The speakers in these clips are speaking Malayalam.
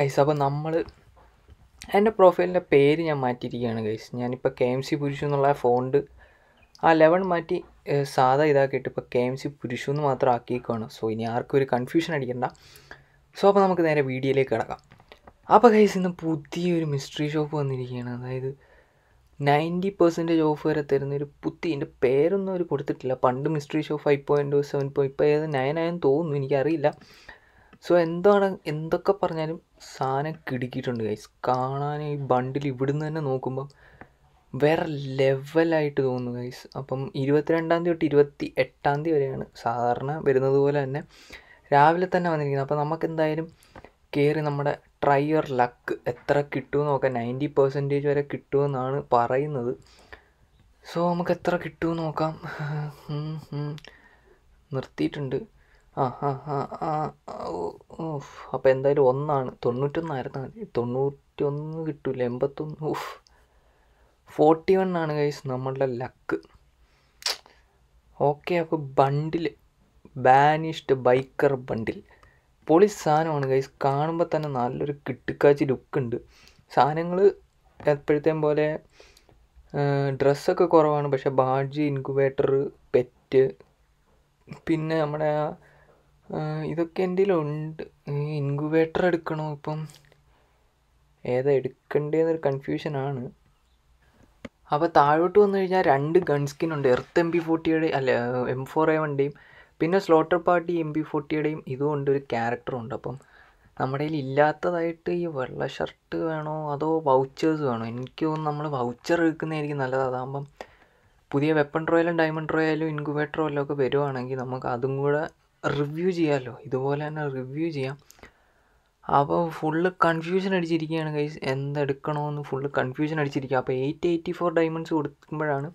ഗൈസ് അപ്പോൾ നമ്മൾ എൻ്റെ പ്രൊഫൈലിൻ്റെ പേര് ഞാൻ മാറ്റിയിരിക്കുകയാണ് ഗൈസ് ഞാനിപ്പോൾ കെ എം സി പുരുഷു എന്നുള്ള ഫോണ്ട് ആ ലെവൺ മാറ്റി സാധാ ഇതാക്കിയിട്ട് ഇപ്പോൾ കെ എം സി പുരുഷു എന്ന് മാത്രം ആക്കിയേക്കുവാണ് സോ ഇനി ആർക്കും ഒരു കൺഫ്യൂഷൻ അടിക്കണ്ട സോ അപ്പോൾ നമുക്ക് നേരെ വീഡിയോയിലേക്ക് കിടക്കാം അപ്പോൾ ഗൈസ് ഇന്ന് പുതിയൊരു മിസ്റ്ററി ഷോപ്പ് വന്നിരിക്കുകയാണ് അതായത് നയൻറ്റി പെർസെൻറ്റേജ് ഓഫ് വരെ തരുന്നൊരു പുത്തി എൻ്റെ പേരൊന്നും അവർ കൊടുത്തിട്ടില്ല പണ്ട് mystery show five point seven point ഇപ്പോൾ ഏത് നയൻ ആയെന്ന് തോന്നുന്നു എനിക്കറിയില്ല സോ എന്താണ് എന്തൊക്കെ പറഞ്ഞാലും സാധനം കിടുക്കിയിട്ടുണ്ട് ഗൈസ് കാണാൻ ഈ ബണ്ടിൽ ഇവിടുന്ന് തന്നെ നോക്കുമ്പം വേറെ ലെവലായിട്ട് തോന്നുന്നു ഗൈസ് അപ്പം ഇരുപത്തിരണ്ടാം തീയതി തൊട്ട് ഇരുപത്തി എട്ടാം തീയതി വരെയാണ് സാധാരണ വരുന്നത് പോലെ തന്നെ രാവിലെ തന്നെ വന്നിരിക്കുന്നത് അപ്പോൾ നമുക്ക് എന്തായാലും കയറി നമ്മുടെ ട്രയർ ലക്ക് എത്ര കിട്ടുമെന്ന് നോക്കാം നയൻറ്റി പെർസെൻറ്റേജ് വരെ കിട്ടുമെന്നാണ് പറയുന്നത് സോ നമുക്ക് എത്ര കിട്ടുമെന്ന് നോക്കാം നിർത്തിയിട്ടുണ്ട് ആ അപ്പോൾ എന്തായാലും ഒന്നാണ് തൊണ്ണൂറ്റൊന്നായിരുന്നു മതി തൊണ്ണൂറ്റി ഒന്ന് കിട്ടൂല എൺപത്തൊന്ന് ഊഫ് ഫോർട്ടി വൺ ആണ് കൈസ് നമ്മളുടെ ലക്ക് ഓക്കെ അപ്പോൾ ബണ്ടിൽ ബാനിഷ്ഡ് ബൈക്കർ ബണ്ടിൽ പൊളി സാധനമാണ് കൈസ് കാണുമ്പോൾ തന്നെ നല്ലൊരു കിട്ടിക്കാച്ചി ഉണ്ട് സാധനങ്ങൾ എപ്പോഴത്തേം പോലെ ഡ്രസ്സൊക്കെ കുറവാണ് പക്ഷേ ബാഡ്ജ് ഇൻക്യുബേറ്റർ പെറ്റ് പിന്നെ നമ്മുടെ ഇതൊക്കെ എൻ്റെ ഉണ്ട് ഇൻക്യുബേറ്റർ എടുക്കണോ ഇപ്പം ഏതാ എടുക്കേണ്ടതെന്നൊരു കൺഫ്യൂഷനാണ് അപ്പോൾ താഴോട്ട് വന്നു കഴിഞ്ഞാൽ രണ്ട് ഗൺ സ്കിൻ ഉണ്ട് എർത്ത് എം പി ഫോർട്ടിയുടെ അല്ല എം ഫോർ എ വണ്ടിയും പിന്നെ സ്ലോട്ടർ പാർട്ടി എം പി ഫോർട്ടിയുടെയും ഇതുകൊണ്ട് ഒരു ക്യാരക്ടറുണ്ട് അപ്പം നമ്മുടെ കയ്യിൽ ഇല്ലാത്തതായിട്ട് ഈ വെള്ള ഷർട്ട് വേണോ അതോ വൗച്ചേഴ്സ് വേണോ എനിക്ക് തോന്നുന്നു നമ്മൾ വൗച്ചർ എടുക്കുന്നതായിരിക്കും നല്ലത് അതാകുമ്പം പുതിയ വെപ്പൺ റോയാലും ഡയമണ്ട് റോയാലും ഇൻക്യുബേറ്റർ വല്ലതും ഒക്കെ വരുവാണെങ്കിൽ നമുക്ക് അതും കൂടെ റിവ്യൂ ചെയ്യാമല്ലോ ഇതുപോലെ തന്നെ റിവ്യൂ ചെയ്യാം അപ്പോൾ ഫുള്ള് കൺഫ്യൂഷൻ അടിച്ചിരിക്കുകയാണ് കൈസ് എന്തെടുക്കണമെന്ന് ഫുള്ള് കൺഫ്യൂഷൻ അടിച്ചിരിക്കുക അപ്പോൾ എയ്റ്റ് എയ്റ്റി ഫോർ ഡയമണ്ട്സ് കൊടുക്കുമ്പോഴാണ്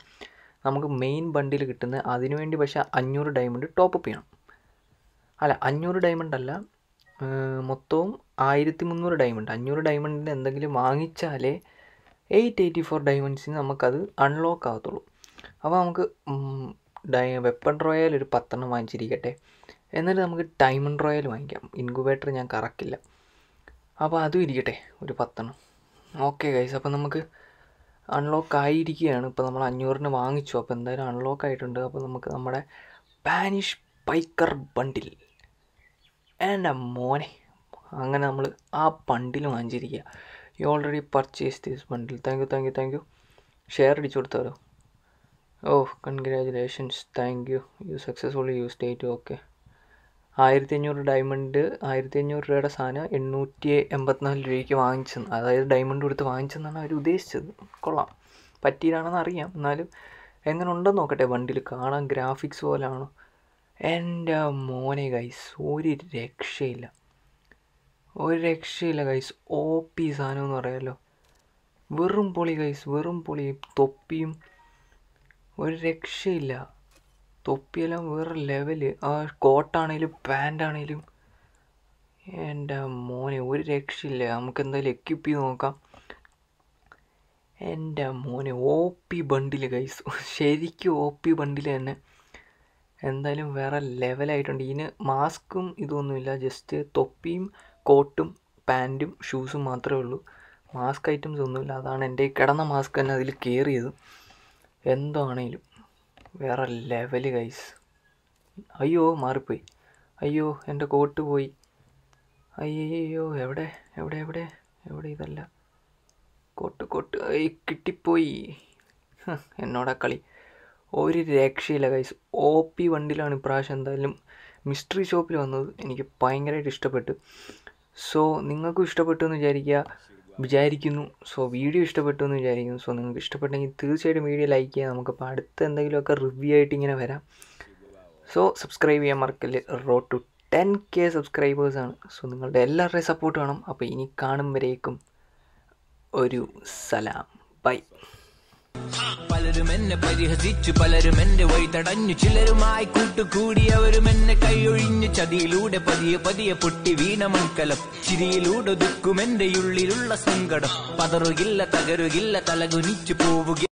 നമുക്ക് മെയിൻ ബണ്ടിൽ കിട്ടുന്നത് അതിനുവേണ്ടി പക്ഷേ അഞ്ഞൂറ് ഡയമണ്ട് ടോപ്പ് അപ്പ് ചെയ്യണം അല്ല അഞ്ഞൂറ് ഡയമണ്ട് അല്ല മൊത്തവും ആയിരത്തി മുന്നൂറ് ഡയമണ്ട് അഞ്ഞൂറ് ഡയമണ്ടിൻ്റെ എന്തെങ്കിലും വാങ്ങിച്ചാലേ എയ്റ്റ് എയ്റ്റി ഫോർ ഡയമണ്ട്സിന് നമുക്കത് അൺലോക്ക് ആകത്തുള്ളൂ അപ്പോൾ നമുക്ക് ഡൈ വെപ്പൺ റോയൽ ഒരു പത്തെണ്ണം വാങ്ങിച്ചിരിക്കട്ടെ എന്നിട്ട് നമുക്ക് ഡയമണ്ട് റോയൽ വാങ്ങിക്കാം ഇൻക്യുബേറ്റർ ഞാൻ കറക്കില്ല അപ്പോൾ അതും ഇരിക്കട്ടെ ഒരു പത്തെണ്ണം ഓക്കെ ഗൈസ് അപ്പോൾ നമുക്ക് അൺലോക്ക് ആയിരിക്കുകയാണ് ഇപ്പോൾ നമ്മൾ അഞ്ഞൂറിന് വാങ്ങിച്ചു അപ്പോൾ എന്തായാലും അൺലോക്ക് ആയിട്ടുണ്ട് അപ്പോൾ നമുക്ക് നമ്മുടെ പാനിഷ് ബൈക്കർ ബണ്ടിൽ ആൻഡ് എ മോനെ അങ്ങനെ നമ്മൾ ആ ബണ്ടിൽ വാങ്ങിച്ചിരിക്കുക you already purchase this bundle thank you thank you thank you share അടിച്ചു കൊടുത്താലോ ഓ congratulations thank you you successfully use date okay ആയിരത്തി അഞ്ഞൂറ് ഡയമണ്ട് ആയിരത്തി അഞ്ഞൂറ് രൂപയുടെ സാധനം എണ്ണൂറ്റി എൺപത്തിനാല് രൂപയ്ക്ക് വാങ്ങിച്ചെന്ന് അതായത് ഡയമണ്ട് കൊടുത്ത് വാങ്ങിച്ചെന്നാണ് അവർ ഉദ്ദേശിച്ചത് കൊള്ളാം പറ്റിയിലാണെന്ന് അറിയാം എന്നാലും എങ്ങനെ ഉണ്ടെന്ന് നോക്കട്ടെ വണ്ടിയിൽ കാണാൻ ഗ്രാഫിക്സ് പോലാണോ എൻ്റെ മോനെ ഗൈസ് ഒരു രക്ഷയില്ല ഒരു രക്ഷയില്ല ഗൈസ് ഓ പി സാധനം എന്ന് പറയാമല്ലോ വെറും പൊളി ഗൈസ് വെറും പൊളി തൊപ്പിയും ഒരു രക്ഷയില്ല തൊപ്പിയെല്ലാം വേറെ ലെവല് ആ കോട്ടാണേലും പാൻ്റാണേലും എൻ്റെ മോനെ ഒരു രക്ഷയില്ല നമുക്ക് എന്തായാലും എക്യുപ്പ് ചെയ്ത് നോക്കാം എൻ്റെ മോനെ ഒ പി ബണ്ടിൽ കൈസ് ശരിക്കും ഒ പി ബണ്ടിൽ തന്നെ എന്തായാലും വേറെ ലെവലായിട്ടുണ്ട് ഇതിന് മാസ്കും ഇതൊന്നുമില്ല ജസ്റ്റ് തൊപ്പിയും കോട്ടും പാൻറ്റും ഷൂസും മാത്രമേ ഉള്ളൂ മാസ്ക് ഐറ്റംസ് ഒന്നുമില്ല അതാണ് എൻ്റെ കിടന്ന മാസ്ക് തന്നെ അതിൽ കയറിയത് എന്താണേലും വേറെ ലെവൽ ഗൈസ് അയ്യോ മാറിപ്പോയി അയ്യോ എൻ്റെ കോട്ട് പോയി അയ്യോ എവിടെ എവിടെ എവിടെ എവിടെ ഇതല്ല കോട്ട് കൊട്ട് കിട്ടിപ്പോയി എന്നോടാ കളി ഒരു രക്ഷയില്ല ഗൈസ് ഒ പി വണ്ടിയിലാണ് ഇപ്രാവശ്യം എന്തായാലും മിസ്റ്ററി ഷോപ്പിൽ വന്നത് എനിക്ക് ഭയങ്കരമായിട്ട് ഇഷ്ടപ്പെട്ടു സോ നിങ്ങൾക്കും ഇഷ്ടപ്പെട്ടു എന്ന് വിചാരിക്കുക വിചാരിക്കുന്നു സോ വീഡിയോ ഇഷ്ടപ്പെട്ടു എന്ന് വിചാരിക്കുന്നു സോ നിങ്ങൾക്ക് ഇഷ്ടപ്പെട്ടെങ്കിൽ തീർച്ചയായിട്ടും വീഡിയോ ലൈക്ക് ചെയ്യാം നമുക്കിപ്പോൾ അടുത്ത എന്തെങ്കിലുമൊക്കെ റിവ്യൂ ആയിട്ട് ഇങ്ങനെ വരാം സോ സബ്സ്ക്രൈബ് ചെയ്യാൻ മറക്കല്ലേ റോ ടു ടെൻ കെ സബ്സ്ക്രൈബേഴ്സാണ് സോ നിങ്ങളുടെ എല്ലാവരുടെയും സപ്പോർട്ട് വേണം അപ്പോൾ ഇനി കാണും വരേക്കും ഒരു സലാം ബൈ പലരും എന്നെ പരിഹസിച്ചു പലരും എന്റെ വഴി തടഞ്ഞു ചിലരുമായി കൂട്ടുകൂടിയവരും എന്നെ കൈയൊഴിഞ്ഞു ചതിയിലൂടെ പതിയെ പതിയെ പൊട്ടി വീണ മൺകലം ചിരിയിലൂടെ ദുഃഖം എന്റെ ഉള്ളിലുള്ള സങ്കടം പതറുകില്ല തകരുകില്ല തലകുനിച്ചു പോവുക